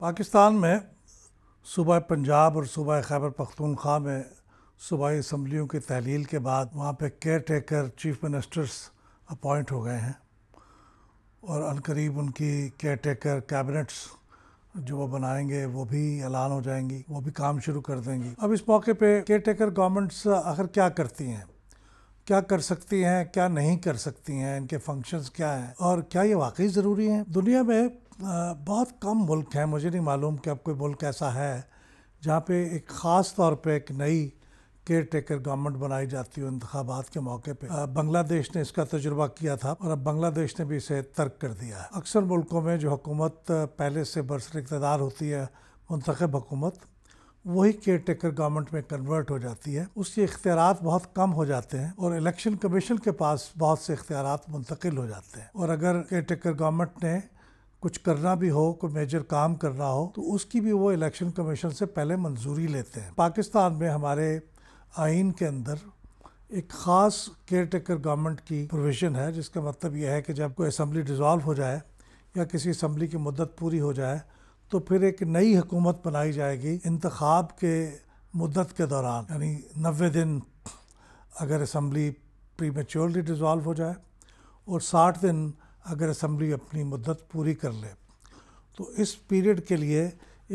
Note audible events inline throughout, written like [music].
पाकिस्तान में सूबह पंजाब और सूबह खैबर पख्तूनख्वा में सूबाई इसम्बलियों की तहलील के बाद वहाँ पे caretaker chief ministers appoint हो गए हैं और अनकरीब उनकी केयर टेकर कैबिनेट्स जो वो बनाएंगे वो भी ऐलान हो जाएंगी वो भी काम शुरू कर देंगी अब इस मौके पे केयर टेकर गवर्नमेंट्स आखिर क्या करती हैं क्या कर सकती हैं क्या नहीं कर सकती हैं इनके फंक्शंस क्या हैं और क्या ये वाकई ज़रूरी हैं दुनिया में बहुत कम मुल्क हैं मुझे नहीं मालूम कि अब कोई मुल्क ऐसा है जहाँ पे एक ख़ास तौर पे एक नई केयर टेकर गवर्नमेंट बनाई जाती है इंतबात के मौके पे बांग्लादेश ने इसका तजुर्बा किया था और अब बांग्लादेश ने भी इसे तर्क कर दिया है अक्सर मुल्कों में जो हुकूमत पहले से बरसर इकतदार होती है मंतखब हुकूमत वही केयर टेकर गवर्नमेंट में कन्वर्ट हो जाती है उसके इख्तियार बहुत कम हो जाते हैं और इलेक्शन कमीशन के पास बहुत से इख्तियार मुंतकिल हो जाते हैं और अगर केयर टेकर गवर्नमेंट ने कुछ करना भी हो कोई मेजर काम करना हो तो उसकी भी वो इलेक्शन कमीशन से पहले मंजूरी लेते हैं पाकिस्तान में हमारे आइन के अंदर एक ख़ास केयर टेकर गवर्नमेंट की प्रोविज़न है जिसका मतलब यह है कि जब कोई असम्बली डिज़ोल्व हो जाए या किसी असम्बली की मदत पूरी हो जाए तो फिर एक नई हुकूमत बनाई जाएगी इंतखब के मदत के दौरान यानी नबे दिन अगर असम्बली प्री मेच्योरली डिज़ोल्व हो जाए और साठ दिन अगर असम्बली अपनी मदत पूरी कर ले तो इस पीरियड के लिए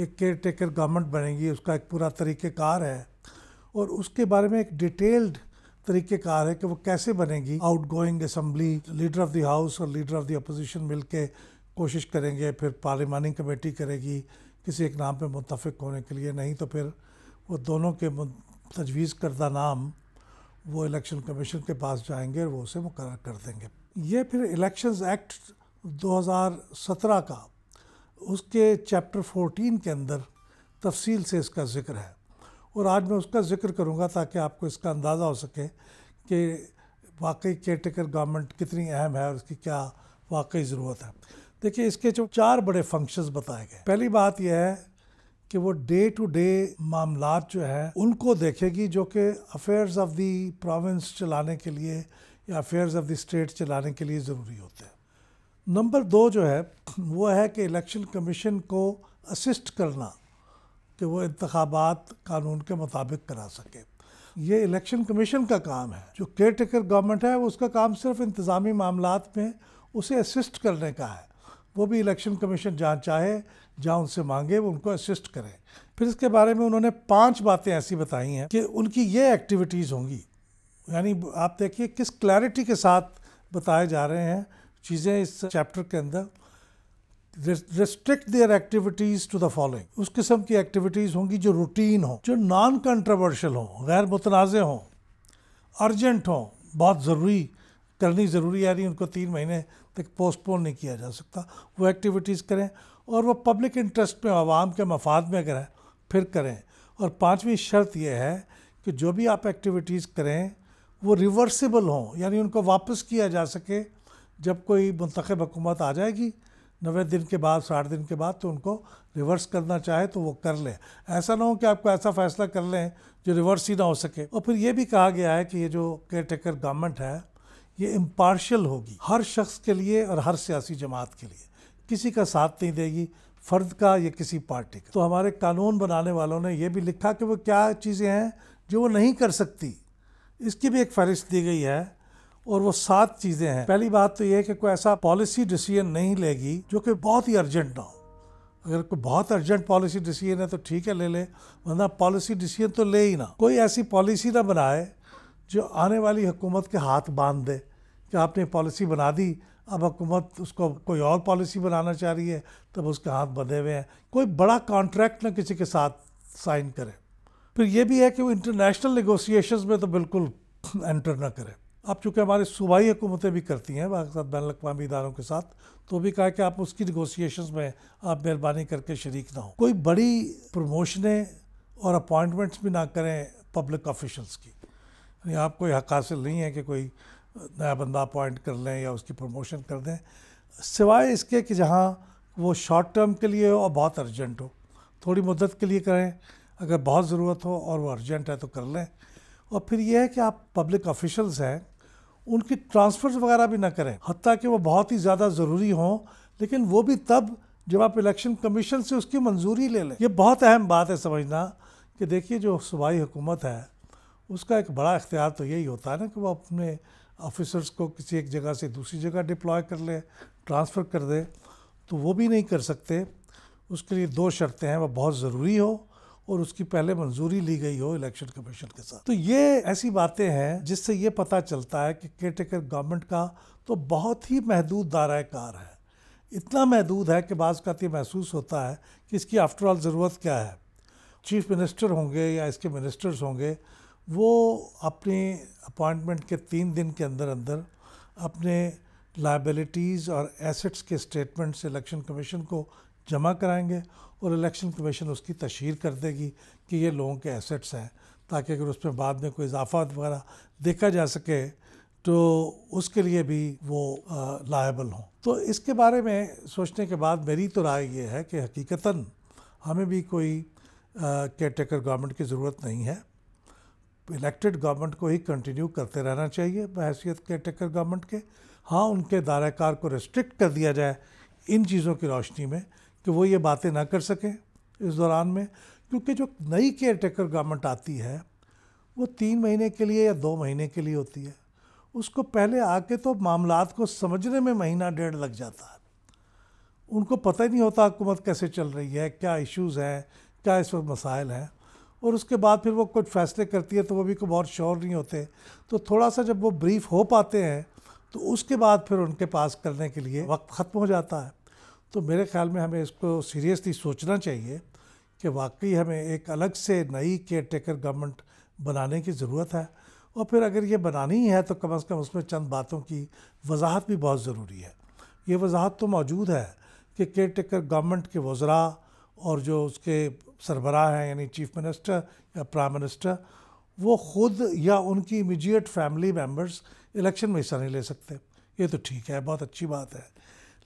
एक केयर टेकर गवर्नमेंट बनेगी उसका एक पूरा तरीक़ेकार है और उसके बारे में एक डिटेल्ड तरीक़ेकार है कि वो कैसे बनेगी outgoing assembly leader of the house और लीडर ऑफ़ द अपोजिशन मिल के कोशिश करेंगे फिर पार्लिमानी कमेटी करेगी किसी एक नाम पर मुतफ़ होने के लिए नहीं तो फिर वो दोनों के तजवीज़ करदा नाम वो इलेक्शन कमीशन के पास जाएंगे और वो उसे मुकर कर देंगे ये फिर इलेक्शंस एक्ट 2017 का उसके चैप्टर 14 के अंदर तफसील से इसका ज़िक्र है और आज मैं उसका ज़िक्र करूँगा ताकि आपको इसका अंदाज़ा हो सके कि वाकई केयर टेकर गवर्नमेंट कितनी अहम है और इसकी क्या वाकई ज़रूरत है देखिए इसके जो चार बड़े फंक्शंस बताए गए पहली बात यह है कि वो डे टू डे मामला जो हैं उनको देखेगी जो कि अफेयर्स ऑफ दी प्रोविंस चलाने के लिए या अफेयर्स ऑफ द स्टेट चलाने के लिए ज़रूरी होते हैं नंबर दो जो है [clears throat] वो है कि इलेक्शन कमीशन को असिस्ट करना कि वो इंतबात कानून के मुताबिक करा सके ये इलेक्शन कमीशन का काम है जो केयर टेकर गवर्नमेंट है उसका काम सिर्फ इंतज़ामी मामला में उसे असिस्ट करने का है वो भी इलेक्शन कमीशन जहाँ चाहे जहाँ उनसे मांगे वो उनको असिस्ट करें फिर इसके बारे में उन्होंने पांच बातें ऐसी बताई हैं कि उनकी ये एक्टिविटीज़ होंगी यानी आप देखिए किस क्लैरिटी के साथ बताए जा रहे हैं चीज़ें इस चैप्टर के अंदर restrict their activities to the following उस किस्म की एक्टिविटीज़ होंगी जो रूटीन हो जो नॉन कंट्रोवर्शियल हों गैर मुतनाज़ हों अर्जेंट हों बहुत ज़रूरी करनी ज़रूरी यानी उनको तीन महीने तक पोस्टपोन नहीं किया जा सकता वो एक्टिविटीज़ करें और वो पब्लिक इंटरेस्ट में आवाम के मफाद में करें फिर करें और पाँचवीं शर्त यह है कि जो भी आप एक्टिविटीज़ करें वो रिवर्सिबल हों यानी उनको वापस किया जा सके जब कोई मंतखब हुकूमत आ जाएगी नवे दिन के बाद साठ दिन के बाद तो उनको रिवर्स करना चाहे तो वो कर लें ऐसा ना हो कि आपको ऐसा फ़ैसला कर लें जो रिवर्स ही ना हो सके और फिर ये भी कहा गया है कि ये जो केयर टेकर गवर्नमेंट है ये इम्पार्शल होगी हर शख्स के लिए और हर सियासी जमात के लिए किसी का साथ नहीं देगी फ़र्द का या किसी पार्टी का तो हमारे कानून बनाने वालों ने यह भी लिखा कि वो क्या चीज़ें हैं जो वो नहीं कर सकती इसकी भी एक फहरिस्त दी गई है और वो सात चीज़ें हैं पहली बात तो ये है कि कोई ऐसा पॉलिसी डिसीजन नहीं लेगी जो कि बहुत ही अर्जेंट ना हो अगर कोई बहुत अर्जेंट पॉलिसी डिसीजन है तो ठीक है ले ले वरना पॉलिसी डिसीजन तो ले ही ना कोई ऐसी पॉलिसी ना बनाए जो आने वाली हुकूमत के हाथ बांध दे कि आपने पॉलिसी बना दी अब हुकूमत उसको कोई और पॉलिसी बनाना चाह रही है तब उसके हाथ बंधे हुए हैं कोई बड़ा कॉन्ट्रैक्ट ना किसी के साथ साइन करें फिर ये भी है कि वो इंटरनेशनल नगोसिएशन में तो बिल्कुल एंटर ना करें अब चूँकि हमारी सूबाई हुकूमतें भी करती हैं बाकी साथ बैन अवी इदारों के साथ तो भी कहा कि आप उसकी नगोसिएशन में आप मेहरबानी करके शरीक ना हो कोई बड़ी प्रमोशनें और अपॉइंटमेंट्स भी ना करें पब्लिक ऑफिशल्स की यानी आप कोई हक हासिल नहीं है कि कोई नया बंदा अपॉइंट कर लें या उसकी प्रमोशन कर दें सिवाय इसके कि जहाँ वो शॉर्ट टर्म के लिए हो और बहुत अर्जेंट हो थोड़ी मदद के लिए करें अगर बहुत ज़रूरत हो और वो अर्जेंट है तो कर लें और फिर यह है कि आप पब्लिक ऑफिशल्स हैं उनकी ट्रांसफ़र्स वगैरह भी ना करें हती कि वो बहुत ही ज़्यादा ज़रूरी हों लेकिन वो भी तब जब आप इलेक्शन कमीशन से उसकी मंजूरी ले लें ये बहुत अहम बात है समझना कि देखिए जो सूबाई हुकूमत है उसका एक बड़ा इख्तियार तो यही होता है ना कि वो अपने ऑफिसर्स को किसी एक जगह से दूसरी जगह डिप्लॉय कर ले ट्रांसफ़र कर दे तो वो भी नहीं कर सकते उसके लिए दो शर्तें हैं वह बहुत ज़रूरी हो और उसकी पहले मंजूरी ली गई हो इलेक्शन कमीशन के साथ तो ये ऐसी बातें हैं जिससे ये पता चलता है कि केयरटेकर गवर्नमेंट का तो बहुत ही महदूद दायरा कार है इतना महदूद है कि बाज़ का तो ये महसूस होता है कि इसकी आफ्टरऑल ज़रूरत क्या है चीफ मिनिस्टर होंगे या इसके मिनिस्टर्स होंगे वो अपनी अपॉइंटमेंट के तीन दिन के अंदर अंदर अपने लाइबिलिटीज़ और एसेट्स के स्टेटमेंट्स इलेक्शन कमीशन को जमा कराएंगे और इलेक्शन कमीशन उसकी तशहर कर देगी कि ये लोगों के एसेट्स हैं ताकि अगर उसमें बाद में कोई इजाफा वगैरह देखा जा सके तो उसके लिए भी वो लायबल हों तो इसके बारे में सोचने के बाद मेरी तो राय ये है कि हकीकता हमें भी कोई केयर टेकर गवर्नमेंट की ज़रूरत नहीं है इलेक्टेड गवर्नमेंट को ही कंटिन्यू करते रहना चाहिए बहसीत केयर टेकर गवर्नमेंट के हाँ उनके दायरेकार को रिस्ट्रिक्ट कर दिया जाए इन चीज़ों की रोशनी में कि वो ये बातें ना कर सकें इस दौरान में क्योंकि जो नई केयर टेकर गवर्नमेंट आती है वो तीन महीने के लिए या दो महीने के लिए होती है उसको पहले आके तो मामला को समझने में महीना डेढ़ लग जाता है उनको पता ही नहीं होता हुकूमत कैसे चल रही है क्या इश्यूज़ हैं क्या इस वक्त मसाइल हैं और उसके बाद फिर वो कुछ फैसले करती है तो वो भी को बहुत श्योर नहीं होते तो थोड़ा सा जब वो ब्रीफ हो पाते हैं तो उसके बाद फिर उनके पास करने के लिए वक्त ख़त्म हो जाता है तो मेरे ख्याल में हमें इसको सीरियसली सोचना चाहिए कि वाकई हमें एक अलग से नई केयर टेकर गवर्नमेंट बनाने की ज़रूरत है और फिर अगर ये बनानी ही है तो कम अज़ कम उसमें चंद बातों की वजाहत भी बहुत ज़रूरी है ये वजाहत तो मौजूद है कि केयर टेकर गवर्नमेंट के वज़रा और जो उसके सरबराह हैं यानी चीफ मिनिस्टर या प्राइम मिनिस्टर वो ख़ुद या उनकी इमीजिएट फैमिली मेम्बर्स इलेक्शन में हिस्सा नहीं ले सकते ये तो ठीक है बहुत अच्छी बात है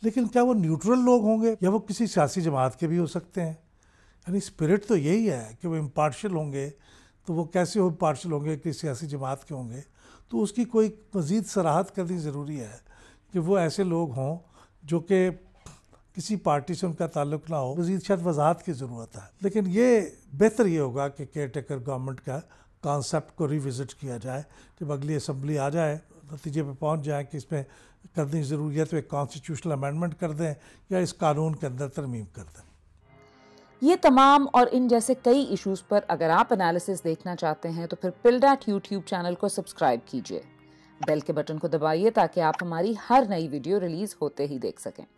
लेकिन क्या वो न्यूट्रल लोग होंगे या वो किसी सियासी जमात के भी हो सकते हैं यानी स्पिरिट तो यही है कि वो इम्पार्शल होंगे तो वो कैसे हो पार्शल होंगे किसी सियासी जमात के होंगे तो उसकी कोई मज़ीद सराहत करनी ज़रूरी है कि वो ऐसे लोग हों जो कि किसी पार्टी से उनका ताल्लुक ना हो मज़ीद शायद वजाहत की ज़रूरत है लेकिन ये बेहतर ये होगा कि केयर टेकर गवर्नमेंट का कॉन्सेप्ट को रिविज़िट किया जाए जब अगली असम्बली आ जाए नतीजे पर पहुंच जाएं कि इसमें ज़रूरी है तो एक कॉन्स्टिट्यूशनल अमेंडमेंट कर दें या इस कानून के अंदर तरमीम कर दें ये तमाम और इन जैसे कई इश्यूज़ पर अगर आप एनालिसिस देखना चाहते हैं तो फिर पिल्डाट यूट्यूब चैनल को सब्सक्राइब कीजिए बेल के बटन को दबाइए ताकि आप हमारी हर नई वीडियो रिलीज़ होते ही देख सकें